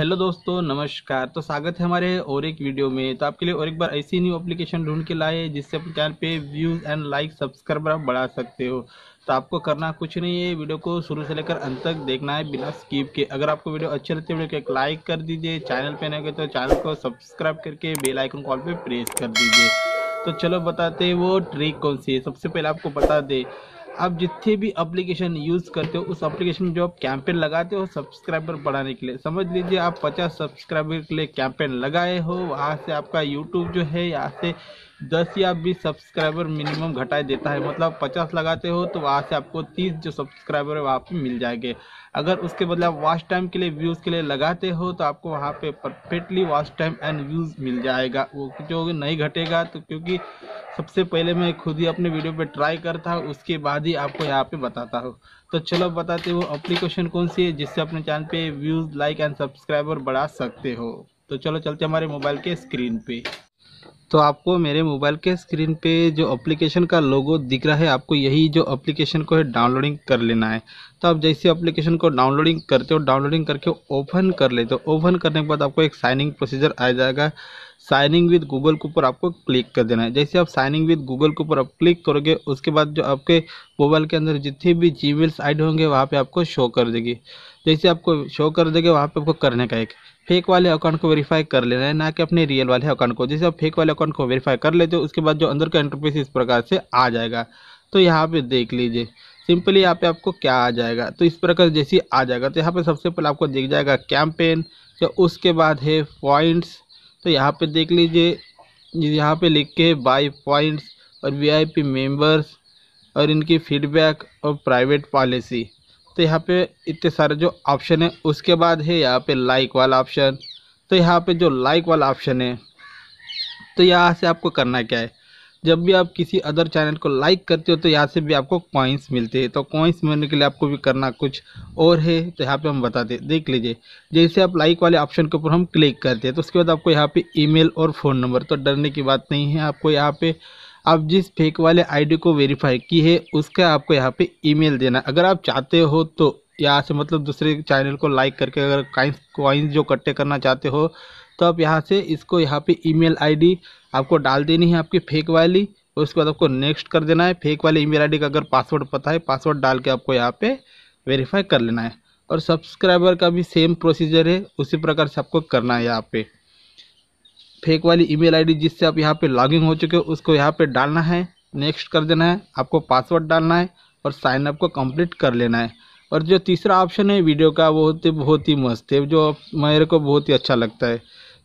hello दोस्तों नमस्कार तो स्वागत है हमारे और एक वीडियो में तो आपके लिए और एक बार ऐसी न्यू एप्लीकेशन ढूंढ के लाए जिससे अपने चैनल पे व्यूज़ एंड लाइक सब्सक्राइबर आप बढ़ा सकते हो तो आपको करना कुछ नहीं है वीडियो को शुरू से लेकर अंत तक देखना है बिना स्किप के अगर आपको वीडियो अच्छी लगती है वीडियो को एक लाइक कर दीजिए चैनल पर नहीं गए तो चैनल को सब्सक्राइब करके बेलाइकन कॉल पर प्रेस कर दीजिए तो चलो बताते वो ट्रिक कौन सी है सबसे पहले आपको बता दें आप जितने भी एप्लीकेशन यूज़ करते हो उस एप्लीकेशन में जो आप कैंपेन लगाते हो सब्सक्राइबर बढ़ाने के लिए समझ लीजिए आप 50 सब्सक्राइबर के लिए कैंपेन लगाए हो वहाँ से आपका यूट्यूब जो है यहाँ से दस या बीस सब्सक्राइबर मिनिमम घटाए देता है मतलब पचास लगाते हो तो वहाँ से आपको तीस जो सब्सक्राइबर है वहाँ पे मिल जाएंगे अगर उसके बदले आप वॉच टाइम के लिए व्यूज़ के लिए लगाते हो तो आपको वहाँ पे perfectly watch time and views मिल जाएगा वो जो नहीं घटेगा तो क्योंकि सबसे पहले मैं खुद ही अपने वीडियो पर ट्राई करता हूँ उसके बाद ही आपको यहाँ पर बताता हूँ तो चलो बताते हो अप्लीकेशन कौन सी है जिससे अपने चैनल पर व्यूज़ लाइक एंड सब्सक्राइबर बढ़ा सकते हो तो चलो चलते हमारे मोबाइल के स्क्रीन पर तो आपको मेरे मोबाइल के स्क्रीन पे जो एप्लीकेशन का लोगो दिख रहा है आपको यही जो एप्लीकेशन को है डाउनलोडिंग कर लेना है तो आप जैसे एप्लीकेशन को डाउनलोडिंग करते हो डाउनलोडिंग करके ओपन कर लेते हो ओपन करने के बाद आपको एक साइनिंग प्रोसीजर आ जाएगा साइनिंग विद गूगल के ऊपर आपको क्लिक कर देना है जैसे आप साइनिंग विद गूगल के ऊपर आप क्लिक करोगे उसके बाद जो आपके मोबाइल के अंदर जितने भी जी मेल्स होंगे वहाँ पर आपको शो कर देगी जैसे आपको शो कर देगी वहाँ पर आपको करने का एक फेक वाले अकाउंट को वेरीफाई कर लेना है ना कि अपने रियल वाले अकाउंट को जैसे आप फेक वाले अकाउंट को वेरीफाई कर लेते हो उसके बाद जो अंदर का इंटरफेस इस प्रकार से आ जाएगा तो यहाँ पे देख लीजिए सिंपली यहाँ पे आपको क्या आ जाएगा तो इस प्रकार जैसे आ जाएगा तो यहाँ पे सबसे पहले आपको दिख जाएगा कैंपेन तो उसके बाद है पॉइंट्स तो यहाँ पे देख लीजिए यहाँ पे लिख के बाई पॉइंट्स और वीआईपी मेंबर्स और इनकी फीडबैक और प्राइवेट पॉलिसी तो यहाँ पे इतने सारे जो ऑप्शन है उसके बाद है यहाँ पे लाइक वाला ऑप्शन तो यहाँ पे जो लाइक वाला ऑप्शन है तो यहाँ से आपको करना क्या है जब भी आप किसी अदर चैनल को लाइक करते हो तो यहाँ से भी आपको कॉइंस मिलते हैं तो कॉइंस मिलने के लिए आपको भी करना कुछ और है तो यहाँ पे हम बताते देख लीजिए जैसे आप लाइक वाले ऑप्शन के ऊपर हम क्लिक करते हैं तो उसके बाद आपको यहाँ पे ईमेल और फ़ोन नंबर तो डरने की बात नहीं है आपको यहाँ पे आप जिस फेक वाले आईडी को वेरीफाई की है उसका आपको यहाँ पे ईमेल देना अगर आप चाहते हो तो यहाँ से मतलब दूसरे चैनल को लाइक करके अगर काइंस क्वाइंस जो इकट्ठे करना चाहते हो तो आप यहाँ से इसको यहाँ पे ईमेल आईडी आपको डाल देनी है आपकी फेक वाली उसके बाद आपको नेक्स्ट कर देना है फेक वाले ईमेल आईडी का अगर पासवर्ड पता है पासवर्ड डाल के आपको यहाँ पे वेरीफाई कर लेना है और सब्सक्राइबर का भी सेम प्रोसीजर है उसी प्रकार से आपको करना है यहाँ पर फेक वाली ईमेल आईडी जिससे आप यहाँ पे लॉगिन हो चुके हो उसको यहाँ पे डालना है नेक्स्ट कर देना है आपको पासवर्ड डालना है और साइनअप को कंप्लीट कर लेना है और जो तीसरा ऑप्शन है वीडियो का वो होते बहुत ही मस्त है जो मेरे को बहुत ही अच्छा लगता है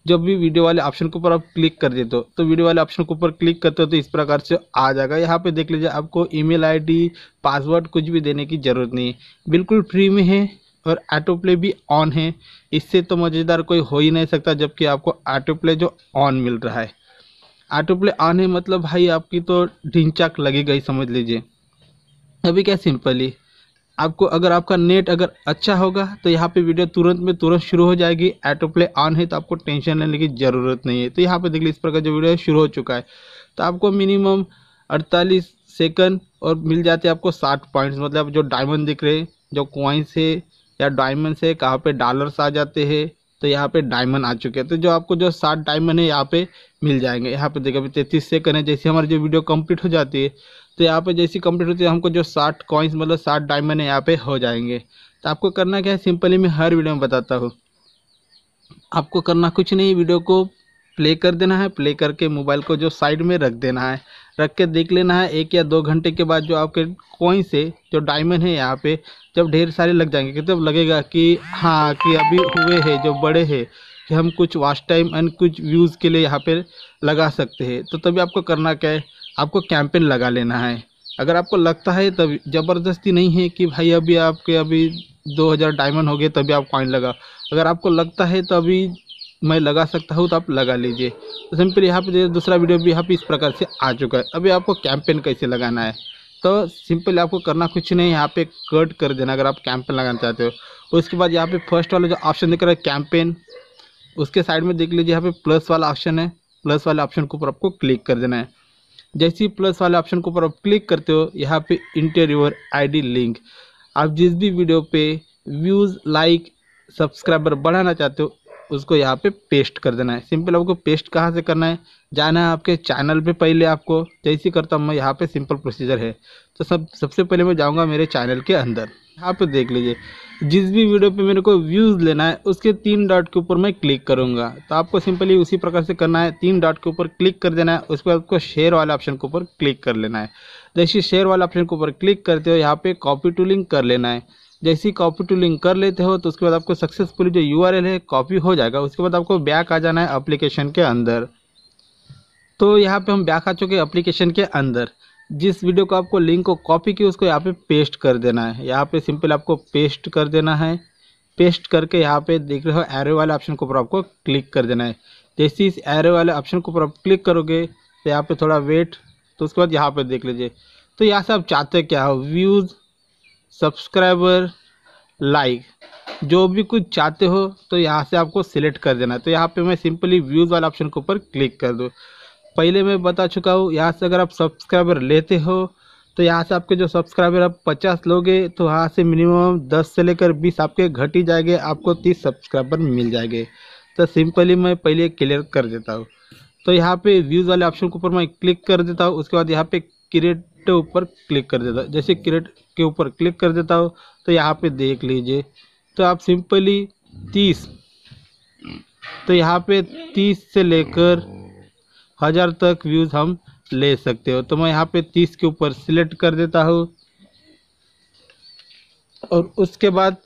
जब भी वीडियो वाले ऑप्शन के ऊपर आप क्लिक कर देते हो तो वीडियो वाले ऑप्शन के ऊपर क्लिक करते हो तो इस प्रकार से आ जाएगा यहाँ पे देख लीजिए आपको ईमेल आईडी पासवर्ड कुछ भी देने की ज़रूरत नहीं है बिल्कुल फ्री में है और ऑटो प्ले भी ऑन है इससे तो मज़ेदार कोई हो ही नहीं सकता जबकि आपको ऑटो प्ले जो ऑन मिल रहा है ऑटो प्ले ऑन है मतलब भाई आपकी तो ढिंचाक लगी गई समझ लीजिए अभी क्या सिंपली आपको अगर आपका नेट अगर अच्छा होगा तो यहाँ पे वीडियो तुरंत में तुरंत शुरू हो जाएगी ऑटो प्ले ऑन है तो आपको टेंशन लेने की ज़रूरत नहीं है तो यहाँ पे देख लीजिए इस प्रकार जो वीडियो शुरू हो चुका है तो आपको मिनिमम 48 सेकंड और मिल जाते हैं आपको 60 पॉइंट्स मतलब जो डायमंड दिख रहे हैं जो क्वाइंस है या डायमंड से कहाँ पे डॉलर्स आ जाते हैं तो यहाँ पे डायमंड आ चुके हैं तो जो आपको जो सात डायमंड है यहाँ पे मिल जाएंगे यहाँ पे देखिए अभी तैंतीस सेकंड है जैसे हमारी जो वीडियो कंप्लीट हो जाती है तो यहाँ पे जैसी कंप्लीट होती है हमको जो साठ कॉइन्स मतलब साठ डायमंड है यहाँ पे हो जाएंगे तो आपको करना क्या है सिंपली मैं हर वीडियो में बताता हूँ आपको करना कुछ नहीं वीडियो को प्ले कर देना है प्ले करके मोबाइल को जो साइड में रख देना है रख के देख लेना है एक या दो घंटे के बाद जो आपके कोइन से जो डायमंड है यहाँ पे जब ढेर सारे लग जाएंगे तब तो लगेगा कि हाँ कि अभी हुए हैं जो बड़े हैं कि हम कुछ वाच टाइम एंड कुछ व्यूज़ के लिए यहाँ पे लगा सकते हैं तो तभी आपको करना क्या है आपको कैंपेन लगा लेना है अगर आपको लगता है तब ज़बरदस्ती नहीं है कि भाई अभी आपके अभी दो डायमंड हो गए तभी आप कॉइन लगा अगर आपको लगता है तो अभी मैं लगा सकता हूँ तो आप लगा लीजिए तो सिंपल यहाँ पे दूसरा वीडियो भी यहाँ पे इस प्रकार से आ चुका है अभी आपको कैंपेन कैसे लगाना है तो सिंपल आपको करना कुछ नहीं यहाँ पे कट कर देना अगर आप कैंपेन लगाना चाहते हो उसके बाद यहाँ पे फर्स्ट वाला जो ऑप्शन दिख रहा है कैंपेन उसके साइड में देख लीजिए यहाँ पे प्लस वाला ऑप्शन है प्लस वाले ऑप्शन के ऊपर आपको क्लिक कर देना है जैसे ही प्लस वाले ऑप्शन के ऊपर आप क्लिक करते हो यहाँ पे आई डी लिंक आप जिस भी वीडियो पे व्यूज़ लाइक सब्सक्राइबर बढ़ाना चाहते हो उसको यहाँ पे पेस्ट कर देना है सिंपल आपको पेस्ट कहाँ से करना है जाना है आपके चैनल पे पहले आपको जैसे करता हूँ मैं यहाँ पे सिंपल प्रोसीजर है तो सब सबसे पहले मैं जाऊँगा मेरे चैनल के अंदर यहाँ पे देख लीजिए जिस भी वीडियो पे मेरे को व्यूज़ लेना है उसके तीन डॉट के ऊपर मैं क्लिक करूँगा तो आपको सिंपली उसी प्रकार से करना है तीन डॉट के ऊपर क्लिक कर देना है उसके बाद आपको शेयर वाले ऑप्शन के ऊपर क्लिक कर लेना है जैसे शेयर वाले ऑप्शन के ऊपर क्लिक करते हो यहाँ पे कॉपी टू लिंक कर लेना है जैसे ही कॉपी टू लिंक कर लेते हो तो उसके बाद आपको सक्सेसफुली जो यू है कॉपी हो जाएगा उसके बाद आपको बैक आ जाना है अप्लीकेशन के अंदर तो यहाँ पे हम बैक आ चुके हैं अप्लीकेशन के अंदर जिस वीडियो को आपको लिंक को कॉपी की उसको यहाँ पे पेस्ट कर देना है यहाँ पे सिंपल आपको पेस्ट कर देना है पेस्ट करके यहाँ पे देख रहे हो एरो वाले ऑप्शन के ऊपर आपको क्लिक कर देना है जैसे इस एरो वाले ऑप्शन के ऊपर आप क्लिक करोगे तो यहाँ पे थोड़ा वेट तो उसके बाद यहाँ पे देख लीजिए तो यहाँ से आप चाहते क्या हो व्यूज़ सब्सक्राइबर लाइक जो भी कुछ चाहते हो तो यहाँ से आपको सिलेक्ट कर देना तो यहाँ पे मैं सिंपली व्यूज़ वाला ऑप्शन के ऊपर क्लिक कर दूँ पहले मैं बता चुका हूँ यहाँ से अगर आप सब्सक्राइबर लेते हो तो यहाँ से आपके जो सब्सक्राइबर आप पचास लोगे तो यहाँ से मिनिमम दस से लेकर बीस आपके घट ही जाएंगे आपको तीस सब्सक्राइबर मिल जाएंगे तो सिंपली मैं पहले क्लियर कर देता हूँ तो यहाँ पे व्यूज़ वाले ऑप्शन के ऊपर मैं क्लिक कर देता हूँ उसके बाद यहाँ पे क्रिएट ऊपर क्लिक कर देता जैसे क्रिएट के ऊपर क्लिक कर देता हो तो यहाँ पे देख लीजिए तो आप सिंपली तीस तो यहाँ पे तीस से लेकर हज़ार तक व्यूज़ हम ले सकते हो तो मैं यहाँ पे तीस के ऊपर सिलेक्ट कर देता हूँ और उसके बाद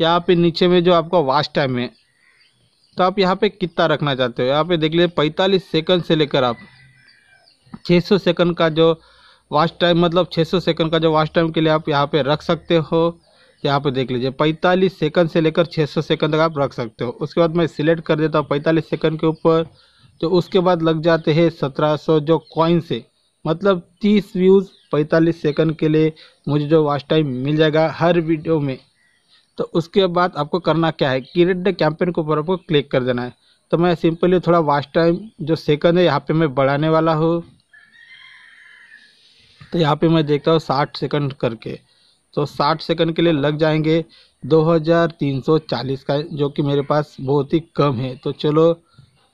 यहाँ पे नीचे में जो आपका वास्ट टाइम है तो आप यहाँ पे कितना रखना चाहते हो यहाँ पे देख लीजिए पैंतालीस सेकंड से लेकर आप छः सौ सेकंड का जो वॉच टाइम मतलब 600 सेकंड का जो वाच टाइम के लिए आप यहाँ पे रख सकते हो यहाँ पे देख लीजिए 45 सेकंड से लेकर 600 सेकंड तक आप रख सकते हो उसके बाद मैं सिलेक्ट कर देता हूँ पैंतालीस सेकंड के ऊपर तो उसके बाद लग जाते हैं सत्रह जो कॉइन से मतलब 30 व्यूज़ 45 सेकंड के लिए मुझे जो वाच टाइम मिल जाएगा हर वीडियो में तो उसके बाद आपको करना क्या है क्रिएट द कैंपेन के ऊपर आपको क्लिक कर देना है तो मैं सिंपली थोड़ा वास्ट टाइम जो सेकंड है यहाँ पे मैं बढ़ाने वाला हूँ तो यहाँ पे मैं देखता हूँ साठ सेकंड करके तो साठ सेकंड के लिए लग जाएंगे 2340 का जो कि मेरे पास बहुत ही कम है तो चलो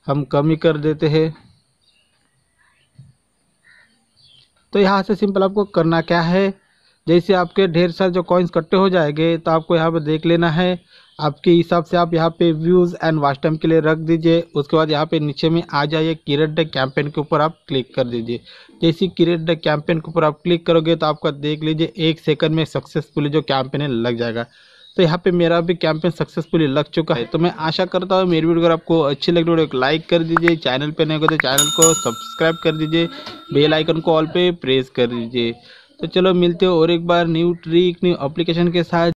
हम कम ही कर देते हैं तो यहाँ से सिंपल आपको करना क्या है जैसे आपके ढेर सारे जो कॉइन्स इकट्ठे हो जाएंगे तो आपको यहाँ पर देख लेना है आपके हिसाब से आप यहाँ पे व्यूज़ एंड वाच टाइम के लिए रख दीजिए उसके बाद यहाँ पे नीचे में आ जाइए क्रिएट द कैंपेन के ऊपर आप क्लिक कर दीजिए जैसे क्रिएट द कैंपेन के ऊपर आप क्लिक करोगे तो आपका देख लीजिए एक सेकंड में सक्सेसफुली जो कैंपेन है लग जाएगा तो यहाँ पे मेरा भी कैंपेन सक्सेसफुली लग चुका है तो मैं आशा करता हूँ मेरी वीडियो अगर आपको अच्छी लगी वीडियो एक लाइक कर दीजिए चैनल पर नहीं हो तो चैनल को सब्सक्राइब कर दीजिए बेल आइकन को ऑल पे प्रेस कर दीजिए तो चलो मिलते हो और एक बार न्यू ट्रिक न्यू अप्लीकेशन के साथ